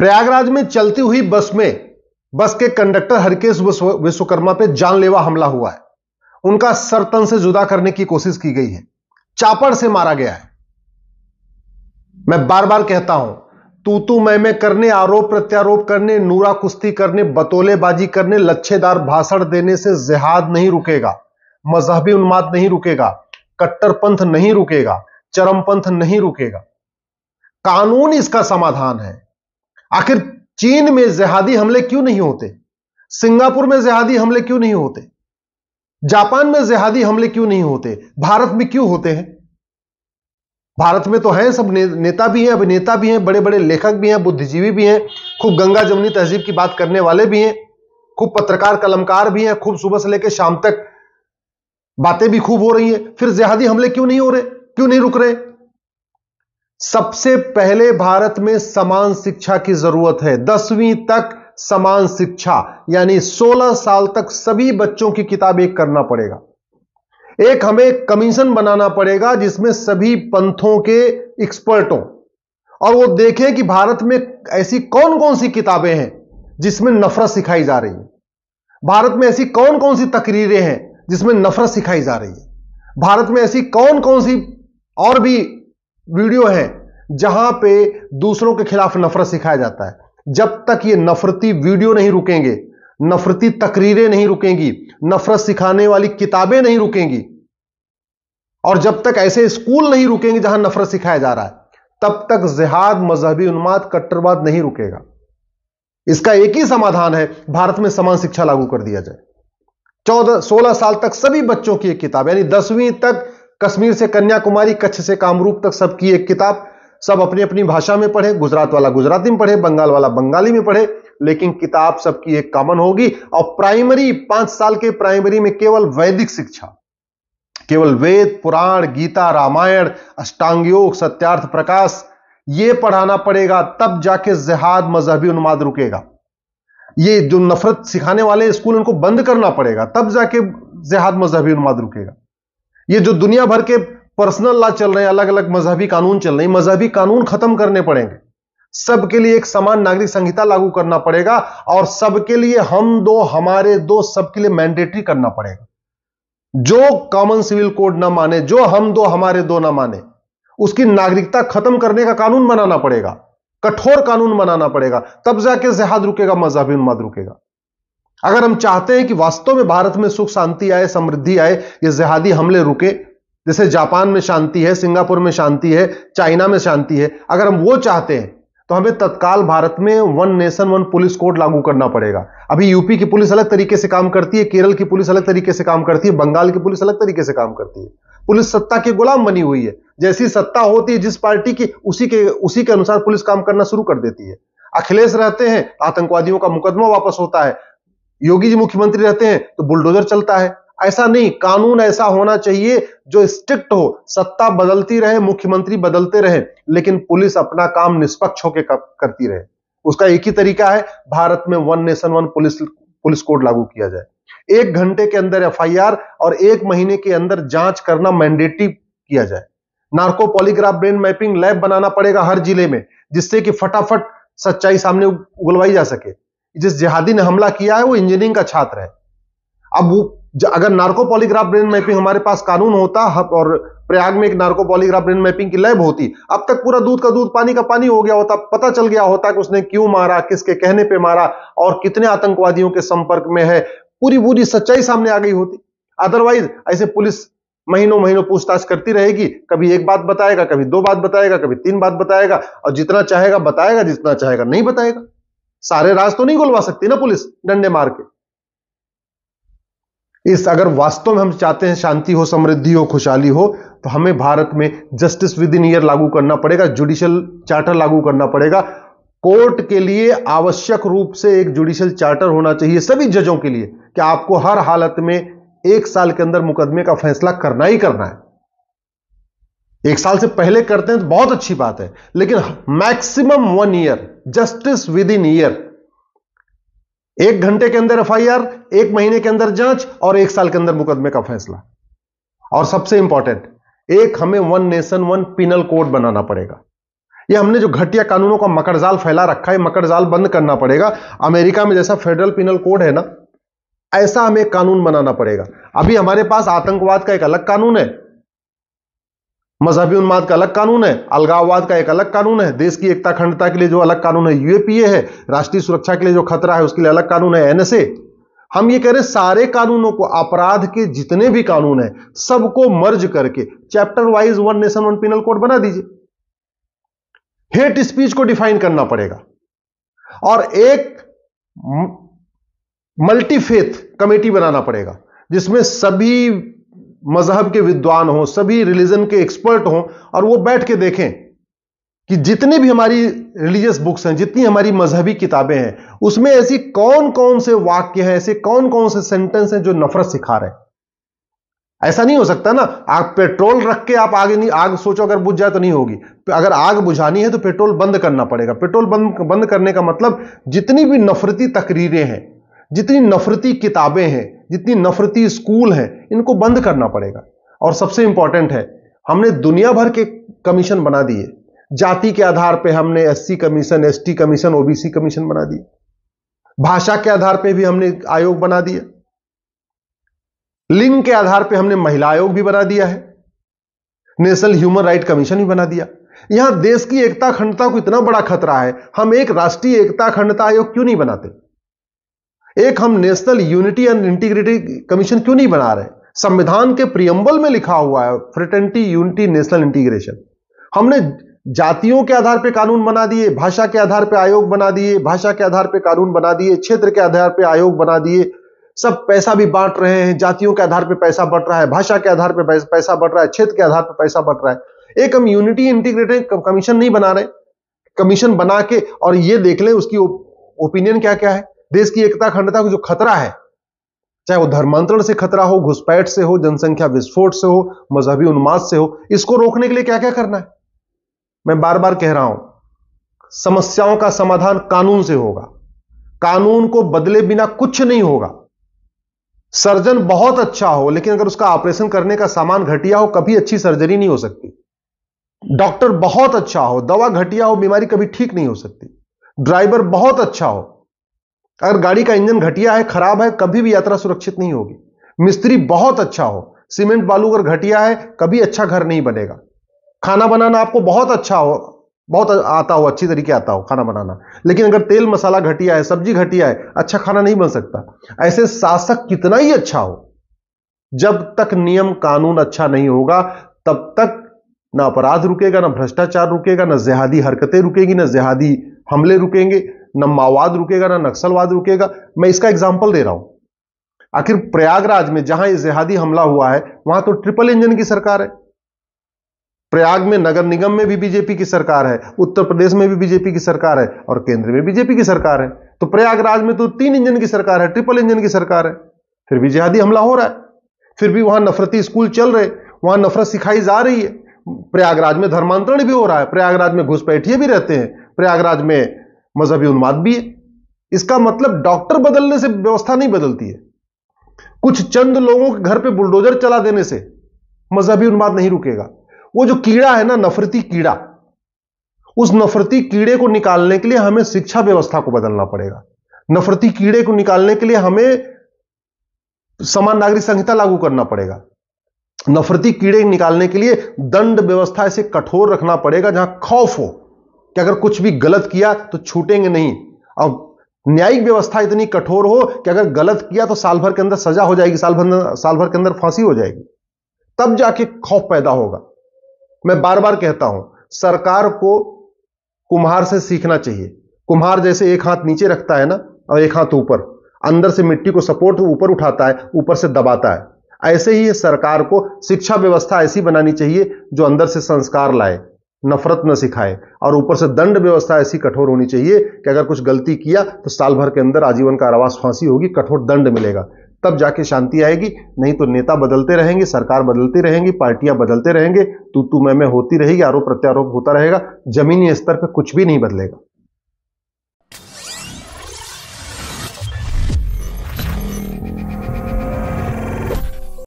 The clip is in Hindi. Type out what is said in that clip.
प्रयागराज में चलती हुई बस में बस के कंडक्टर हरकेश विश्वकर्मा पे जानलेवा हमला हुआ है उनका सरतन से जुदा करने की कोशिश की गई है चापड़ से मारा गया है मैं बार बार कहता हूं तू तू मैं मैं करने आरोप प्रत्यारोप करने नूरा कुश्ती करने बतोलेबाजी करने लच्छेदार भाषण देने से जिहाद नहीं रुकेगा मजहबी उन्माद नहीं रुकेगा कट्टरपंथ नहीं रुकेगा चरमपंथ नहीं रुकेगा कानून इसका समाधान है आखिर चीन में जिहादी हमले क्यों नहीं होते सिंगापुर में जिहादी हमले क्यों नहीं होते जापान में जिहादी हमले क्यों नहीं होते भारत में क्यों होते हैं भारत में तो हैं सब ने, नेता भी हैं अभिनेता भी हैं बड़े बड़े लेखक भी हैं बुद्धिजीवी भी हैं खूब गंगा जमुनी तहजीब की बात करने वाले भी हैं खूब पत्रकार कलमकार भी हैं खूब सुबह से लेकर शाम तक बातें भी खूब हो रही हैं फिर जिहादी हमले क्यों नहीं हो रहे क्यों नहीं रुक रहे सबसे पहले भारत में समान शिक्षा की जरूरत है दसवीं तक समान शिक्षा यानी 16 साल तक सभी बच्चों की किताब एक करना पड़ेगा एक हमें कमीशन बनाना पड़ेगा जिसमें सभी पंथों के एक्सपर्टों और वो देखें कि भारत में ऐसी कौन कौन सी किताबें हैं जिसमें नफरत सिखाई जा रही है भारत में ऐसी कौन कौन सी तकरीरें हैं जिसमें नफरत सिखाई जा रही है भारत में ऐसी कौन कौन सी और भी वीडियो हैं जहां पे दूसरों के खिलाफ नफरत सिखाया जाता है जब तक ये नफरती वीडियो नहीं रुकेंगे नफरती तकरीरें नहीं रुकेंगी नफरत सिखाने वाली किताबें नहीं रुकेंगी और जब तक ऐसे स्कूल नहीं रुकेंगे जहां नफरत सिखाया जा रहा है तब तक जिहाद मजहबी उन्माद कट्टरवाद नहीं रुकेगा इसका एक ही समाधान है भारत में समान शिक्षा लागू कर दिया जाए चौदह सोलह साल तक सभी बच्चों की एक किताब यानी दसवीं तक कश्मीर से कन्याकुमारी कच्छ से कामरूप तक सबकी एक किताब सब अपनी अपनी भाषा में पढ़े गुजरात वाला गुजराती में पढ़े बंगाल वाला बंगाली में पढ़े लेकिन किताब सबकी एक कॉमन होगी और प्राइमरी पांच साल के प्राइमरी में केवल वैदिक शिक्षा केवल वेद पुराण गीता रामायण अष्टांग योग सत्यार्थ प्रकाश ये पढ़ाना पड़ेगा तब जाके जिहाद मजहबी उन्माद रुकेगा ये जो नफरत सिखाने वाले स्कूल उनको बंद करना पड़ेगा तब जाके जिहाद मजहबी उन्माद रुकेगा ये जो दुनिया भर के पर्सनल लॉ चल रहे हैं अलग अलग मजहबी कानून चल रहे हैं मजहबी कानून खत्म करने पड़ेंगे सबके लिए एक समान नागरिक संहिता लागू करना पड़ेगा और सबके लिए हम दो हमारे दो सबके लिए मैंडेटरी करना पड़ेगा जो कॉमन सिविल कोड ना माने जो हम दो हमारे दो ना माने उसकी नागरिकता खत्म करने का कानून बनाना पड़ेगा कठोर कानून बनाना पड़ेगा तब जाके जहाद रुकेगा मजहबी उन्माद रुकेगा अगर हम चाहते हैं कि वास्तव में भारत में सुख शांति आए समृद्धि आए ये जिहादी हमले रुके जैसे जापान में शांति है सिंगापुर में शांति है चाइना में शांति है अगर हम वो चाहते हैं तो हमें तत्काल भारत में one nation one police code लागू करना पड़ेगा अभी यूपी की पुलिस अलग तरीके से काम करती है केरल की पुलिस अलग तरीके से काम करती है बंगाल की पुलिस अलग तरीके से काम करती है पुलिस सत्ता के गुलाम बनी हुई है जैसी सत्ता होती है जिस पार्टी की उसी के उसी के अनुसार पुलिस काम करना शुरू कर देती है अखिलेश रहते हैं आतंकवादियों का मुकदमा वापस होता है योगी जी मुख्यमंत्री रहते हैं तो बुलडोजर चलता है ऐसा नहीं कानून ऐसा होना चाहिए जो स्ट्रिक्ट हो सत्ता बदलती रहे मुख्यमंत्री बदलते रहे लेकिन पुलिस अपना काम निष्पक्ष होकर करती रहे उसका एक ही तरीका है भारत में one nation one police police code लागू किया जाए एक घंटे के अंदर एफआईआर और एक महीने के अंदर जांच करना मैंडेटरी किया जाए narco polygraph brain mapping lab बनाना पड़ेगा हर जिले में जिससे कि फटाफट सच्चाई सामने उगलवाई जा सके जिस जिहादी ने हमला किया है वो इंजीनियरिंग का छात्र है अब वो अगर नार्को पॉलीग्राफ ब्रेन मैपिंग हमारे पास कानून होता और प्रयाग में एक नार्को पॉलीग्राफ ब्रेन मैपिंग की लैब होती अब तक पूरा दूध का दूध पानी का पानी हो गया होता पता चल गया होता कि उसने क्यों मारा किसके कहने पे मारा और कितने आतंकवादियों के संपर्क में है पूरी पूरी सच्चाई सामने आ गई होती अदरवाइज ऐसे पुलिस महीनों महीनों पूछताछ करती रहेगी कभी एक बात बताएगा कभी दो बात बताएगा कभी तीन बात बताएगा और जितना चाहेगा बताएगा जितना चाहेगा नहीं बताएगा सारे राज तो नहीं खुलवा सकती ना पुलिस डंडे मार के इस अगर वास्तव में हम चाहते हैं शांति हो समृद्धि हो खुशहाली हो तो हमें भारत में जस्टिस विद इन ईयर लागू करना पड़ेगा जुडिशियल चार्टर लागू करना पड़ेगा कोर्ट के लिए आवश्यक रूप से एक जुडिशियल चार्टर होना चाहिए सभी जजों के लिए कि आपको हर हालत में एक साल के अंदर मुकदमे का फैसला करना ही करना है एक साल से पहले करते हैं तो बहुत अच्छी बात है लेकिन maximum one year justice within year एक घंटे के अंदर एफआईआर एक महीने के अंदर जांच और एक साल के अंदर मुकदमे का फैसला और सबसे इंपॉर्टेंट एक हमें one nation one penal code बनाना पड़ेगा ये हमने जो घटिया कानूनों का मकड़जाल फैला रखा है मकड़जाल बंद करना पड़ेगा अमेरिका में जैसा फेडरल पिनल कोड है ना ऐसा हमें कानून बनाना पड़ेगा अभी हमारे पास आतंकवाद का एक अलग कानून है मजहबी उन्माद का अलग कानून है अलगाववाद का एक अलग कानून है देश की एकता खंडता के लिए जो अलग कानून है यूएपीए है राष्ट्रीय सुरक्षा के लिए जो खतरा है उसके लिए अलग कानून है एनएसए हम ये कह रहे हैं सारे कानूनों को अपराध के जितने भी कानून है सबको मर्ज करके chapter wise one nation one penal code बना दीजिए हेट स्पीच को डिफाइन करना पड़ेगा और एक मल्टीफेथ कमेटी बनाना पड़ेगा जिसमें सभी मजहब के विद्वान हों सभी रिलीजन के एक्सपर्ट हों और वो बैठ के देखें कि जितनी भी हमारी रिलीजियस बुक्स हैं जितनी हमारी मजहबी किताबें हैं उसमें ऐसी कौन कौन से वाक्य हैं ऐसे कौन कौन से सेंटेंस हैं जो नफरत सिखा रहे हैं ऐसा नहीं हो सकता ना आप पेट्रोल रख के आप आगे नहीं आग सोचो अगर बुझ जाए तो नहीं होगी अगर आग बुझानी है तो पेट्रोल बंद करना पड़ेगा पेट्रोल बंद बंद करने का मतलब जितनी भी नफरती तकरीरें हैं जितनी नफरती किताबें हैं जितनी नफरती स्कूल है इनको बंद करना पड़ेगा और सबसे इंपॉर्टेंट है हमने दुनिया भर के कमीशन बना दिए जाति के आधार पे हमने SC commission ST commission OBC commission बना दिए भाषा के आधार पे भी हमने आयोग बना दिया लिंग के आधार पे हमने महिला आयोग भी बना दिया है नेशनल ह्यूमन राइट कमीशन भी बना दिया यहां देश की एकता अखंडता को इतना बड़ा खतरा है हम एक राष्ट्रीय एकता अखंडता आयोग क्यों नहीं बनाते एक हम national unity and integrity commission क्यों नहीं बना रहे संविधान के प्रियम्बल में लिखा हुआ है फ्रिटेंटी यूनिटी नेशनल इंटीग्रेशन हमने जातियों के आधार पर कानून बना दिए भाषा के आधार पर आयोग बना दिए भाषा के आधार पर कानून बना दिए क्षेत्र के आधार पर आयोग बना दिए सब पैसा भी बांट रहे हैं जातियों के आधार पर पैसा बट रहा है भाषा के आधार पर पैसा बट रहा है क्षेत्र के आधार पर पैसा बट रहा है एक हम यूनिटी इंटीग्रेटेड कमीशन नहीं बना रहे कमीशन बना के और ये देख लें उसकी ओपिनियन क्या क्या है देश की एकता अखंडता को जो खतरा है चाहे वो धर्मांतरण से खतरा हो घुसपैठ से हो जनसंख्या विस्फोट से हो मजहबी उन्माद से हो इसको रोकने के लिए क्या क्या करना है मैं बार बार कह रहा हूं समस्याओं का समाधान कानून से होगा कानून को बदले बिना कुछ नहीं होगा सर्जन बहुत अच्छा हो लेकिन अगर उसका ऑपरेशन करने का सामान घटिया हो कभी अच्छी सर्जरी नहीं हो सकती डॉक्टर बहुत अच्छा हो दवा घटिया हो बीमारी कभी ठीक नहीं हो सकती ड्राइवर बहुत अच्छा हो अगर गाड़ी का इंजन घटिया है खराब है कभी भी यात्रा सुरक्षित नहीं होगी मिस्त्री बहुत अच्छा हो सीमेंट बालू अगर घटिया है कभी अच्छा घर नहीं बनेगा खाना बनाना आपको बहुत अच्छा हो बहुत आता हो अच्छी तरीके आता हो खाना बनाना लेकिन अगर तेल मसाला घटिया है सब्जी घटिया है अच्छा खाना नहीं बन सकता ऐसे शासक कितना ही अच्छा हो जब तक नियम कानून अच्छा नहीं होगा तब तक ना अपराध रुकेगा ना भ्रष्टाचार रुकेगा ना जिहादी हरकतें रुकेगी ना जिहादी हमले रुकेंगे न माओवाद रुकेगा ना नक्सलवाद रुकेगा मैं इसका एग्जाम्पल दे रहा हूं आखिर प्रयागराज में जहां जिहादी हमला हुआ है वहां तो ट्रिपल इंजन की सरकार है प्रयाग में नगर निगम में भी बीजेपी की सरकार है उत्तर प्रदेश में भी बीजेपी की सरकार है और केंद्र में बीजेपी की सरकार है तो प्रयागराज में तो तीन इंजन की सरकार है ट्रिपल इंजन की सरकार है फिर भी जिहादी हमला हो रहा है फिर भी वहां नफरती स्कूल चल रहे वहां नफरत सिखाई जा रही है प्रयागराज में धर्मांतरण भी हो रहा है प्रयागराज में घुसपैठिए भी रहते हैं प्रयागराज में मजहबी उन्माद भी है इसका मतलब डॉक्टर बदलने से व्यवस्था नहीं बदलती है कुछ चंद लोगों के घर पे बुलडोजर चला देने से मजहबी उन्माद नहीं रुकेगा वो जो कीड़ा है ना नफरती कीड़ा उस नफरती कीड़े को निकालने के लिए हमें शिक्षा व्यवस्था को बदलना पड़ेगा नफरती कीड़े को निकालने के लिए हमें समान नागरिक संहिता लागू करना पड़ेगा नफरती कीड़े निकालने के लिए दंड व्यवस्था ऐसे कठोर रखना पड़ेगा जहां खौफ हो कि अगर कुछ भी गलत किया तो छूटेंगे नहीं और न्यायिक व्यवस्था इतनी कठोर हो कि अगर गलत किया तो साल भर के अंदर सजा हो जाएगी साल भर साल भर के अंदर फांसी हो जाएगी तब जाके खौफ पैदा होगा मैं बार बार कहता हूं सरकार को कुम्हार से सीखना चाहिए कुम्हार जैसे एक हाथ नीचे रखता है ना और एक हाथ ऊपर अंदर से मिट्टी को सपोर्ट तो ऊपर उठाता है ऊपर से दबाता है ऐसे ही सरकार को शिक्षा व्यवस्था ऐसी बनानी चाहिए जो अंदर से संस्कार लाए नफरत न सिखाए और ऊपर से दंड व्यवस्था ऐसी कठोर होनी चाहिए कि अगर कुछ गलती किया तो साल भर के अंदर आजीवन कारावास फांसी होगी कठोर दंड मिलेगा तब जाके शांति आएगी नहीं तो नेता बदलते रहेंगे सरकार बदलती रहेंगी पार्टियां बदलते रहेंगे तू तू मैं मैं होती रहेगी आरोप प्रत्यारोप होता रहेगा जमीनी स्तर पर कुछ भी नहीं बदलेगा